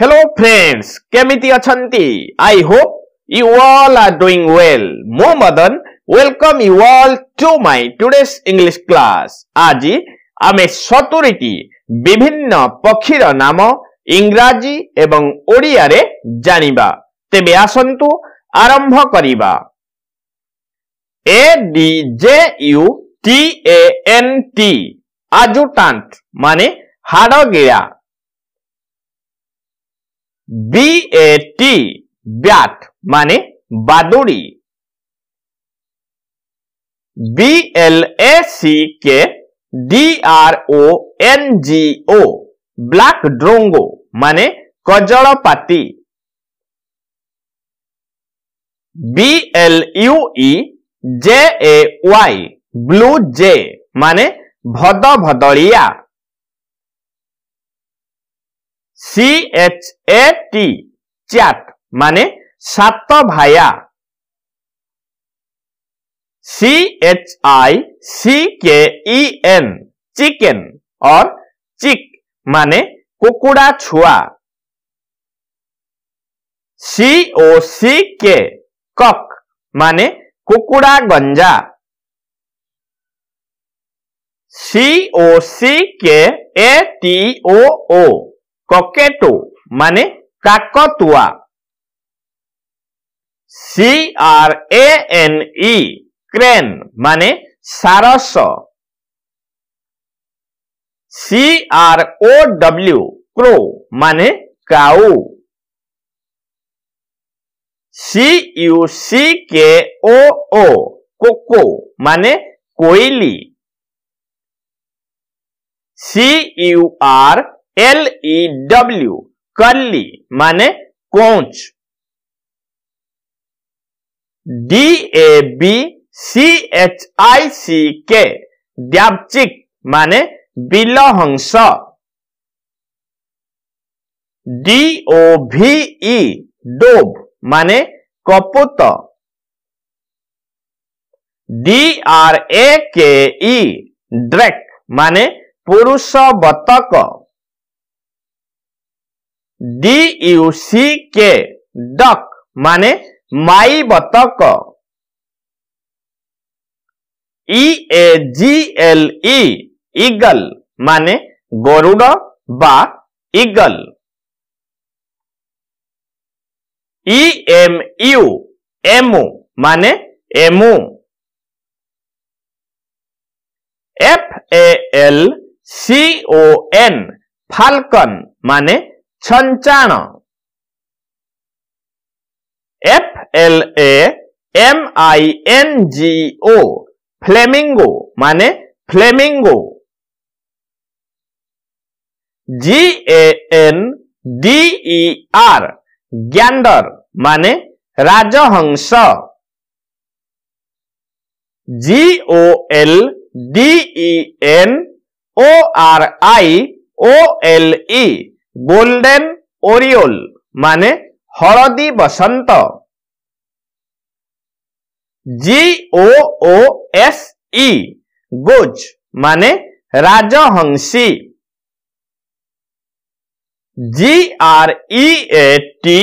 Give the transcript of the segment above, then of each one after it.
Hello friends, କେମିତି ଅଛନ୍ତି? I hope you all are doing well. ମୁଁ Madan welcome you all to my today's English class. ଆଜି ଆମେ ସତୁରିଟି ବିଭିନ୍ନ ପକ୍ଷୀର ନାମ ଇଂରାଜୀ ଏବଂ ଓଡ଼ିଆରେ ଜାଣିବା ତେବେ ଆସନ୍ତୁ ଆରମ୍ଭ କରିବା A D J U T A N T adjutant ମାନେ ହାଡ଼ଗିରା বিএটি ব্যাট মানে বাদুড়ি B L A C K D R O N G O black drongo মানে কজড়পাতি B L U E J A Y e, blue jay মানে ভদ ভদলিয়া C H A T chat মানে সাত ভাইয়া सी H I C K E N chicken और चिक माने कुकुड़ा छुआ सी ओ सी के कक माने कुकुड़ा गंजा सी ओ सी के A T O O cockatoo माने काकतुआ C R A N E crane माने सारस C R O W crow माने काउ C U C K O O cuckoo माने कोयली C U R L E W curlew माने कोच D A B C H I C K dabchick माने बिलहंस D O भी ई e, डोब माने कपोत D R A के ई ड्रेक माने पुरुष बतक डीयूसीके डक माने माई बतक ई ईगल माने गरुड़ बा ईगल ईएमयू एमओ माने MO F A L C N falcon माने छंचाना F L A M I N G O flamingo माने flamingo G A N D R gander माने राजहंस G O L D N O R I O L E golden oriole মানে হলদি বসন্ত জি ও ও S E গোজ মানে রাজহংসী জি R ই এ টি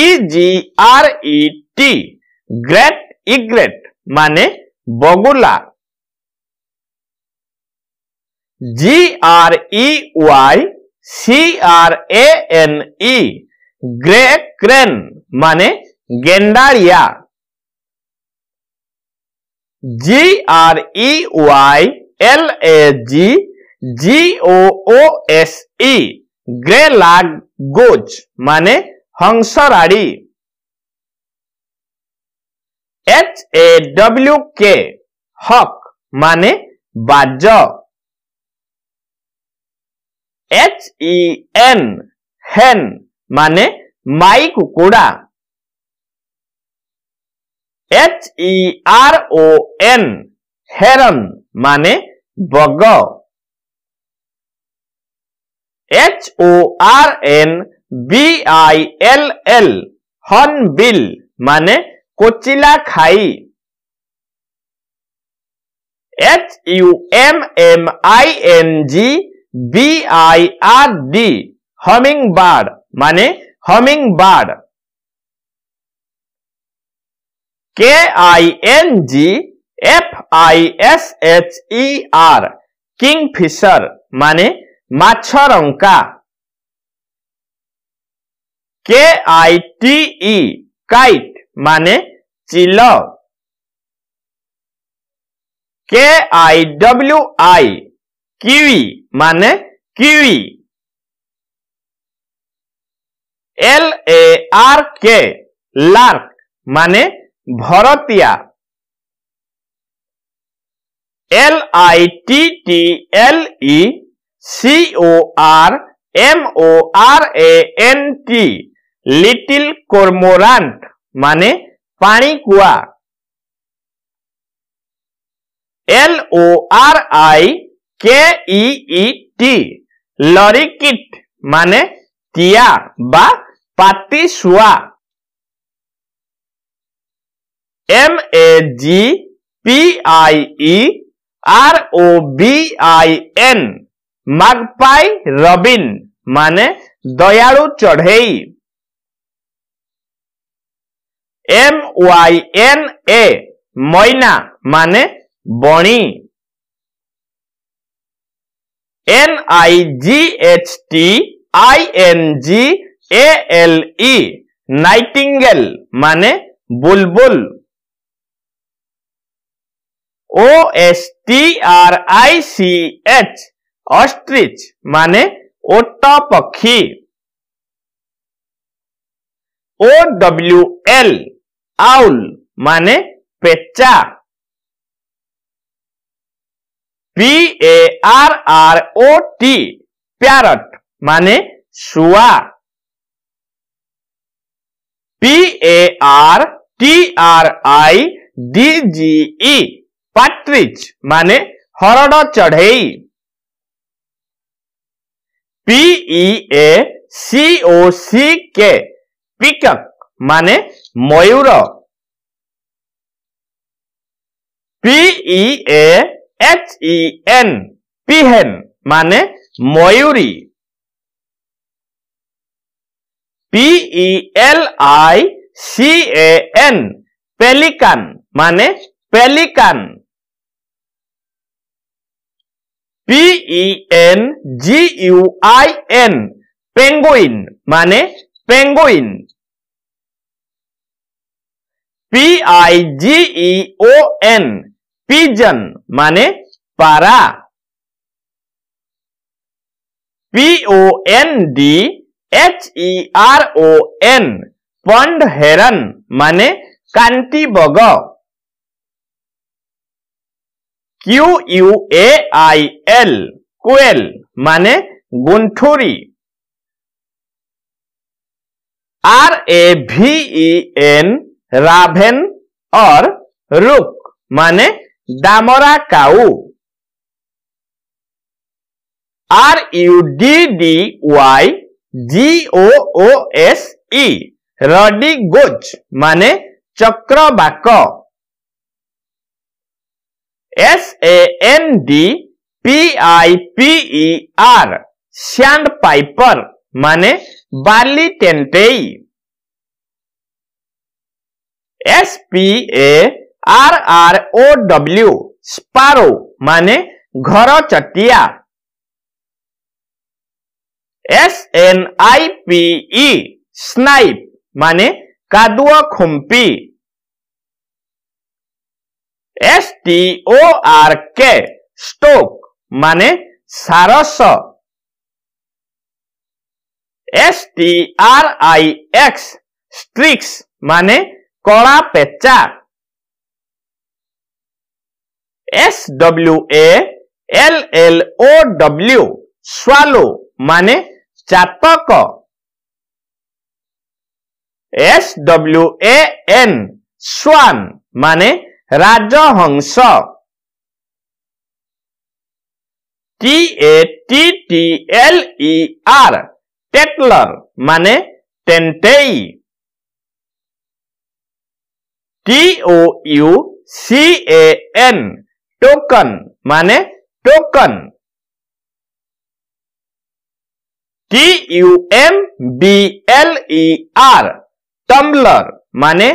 ই জি R ই টি great egret মানে বগুলা G R E Y C R A N E grey crane माने गेंडारिया G R E Y L A G G O O S E greylag goose माने हंसराड़ी H A W के हक माने बाज এইচ ই এন হেন মানে মাই কুকুড়া H E R O N heron মানে বগ H O R N B I L L hornbill মানে কোচিলা খাই H U M M I N G B I R D hummingbird माने hummingbird K I N G F I S H E R fisher माने माछरंका K I T E e, kite माने चिल K I W I kiwi মানে kiwi L A R K lark মানে ভরতিয়া L I T T L E C O R M O R A N T little cormorant মানে পানি কুয়া L O R I K E E T lorikeet মানে টিয়া বা পাতি শুয়া M A G P I E R O B I N magpie robin মানে দয়ালু চড়েই M Y N A myna মানে বণী N I G H T I N G A L E nightingale মানে বুলবুল O S T R I C H ostrich মানে ওটা পক্ষী ও ডব্লিউ এল আউল মানে পেচা P A R R O T parrot माने सुआ P A R T R I D G E partridge माने हरड़ चढ़ई पीई ए सी ओ सी के पिकक माने मयूर P E A e H E N peahen মানে ময়ূরী P E L I C A N pelican মানে pelican P E N G U I N penguin মানে penguin P I G E O N pigeon माने पारा P O N D H E R O N pond heron माने कांति बग Q U A I L quail माने गुंठुरी R A भी N राभेन और रुक माने Damora cow. R U D D Y G O O S E রডিগোজ মানে চক্রবাক S A N D P I P E e R sandpiper মানে বালি টেন্টেই S P A R R O W sparrow माने घर चटिया S N I P snipe माने कादुआ खुम्पी S T O R K stork माने सारस S T R I X strix माने कड़ा पेचा S W A L L O W swallow মানে চাতক S W A N Schwann মানে রাজহংস টি এ টি টি এল ই আর টেটলর মানে টেন্টেই T O U C A N toucan माने toucan T U M B L E R tumbler माने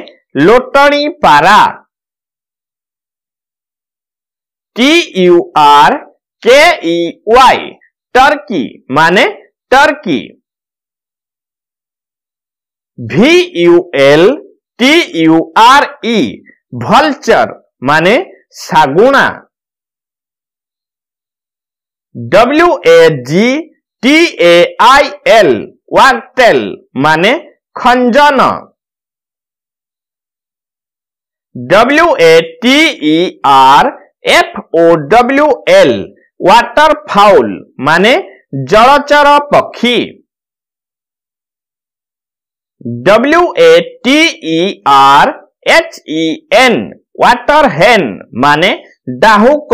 लोटणी पारा T U R K E Y turkey माने turkey V U L T U R E vulture माने सागुणा W A G T A I L wagtail माने खंजन W A T E R F O W L water fowl माने जलचर पक्षी W A T E R H E N waterhen माने डाहुक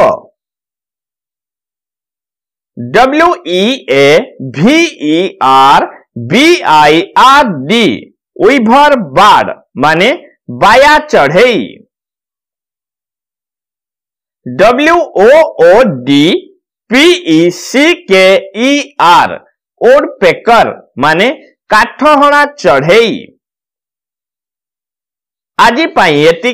W A V R B I R D weaver bird माने बाया चढ़े W O O D P C K E are odd picker माने काठहणा चढ़ई आज एति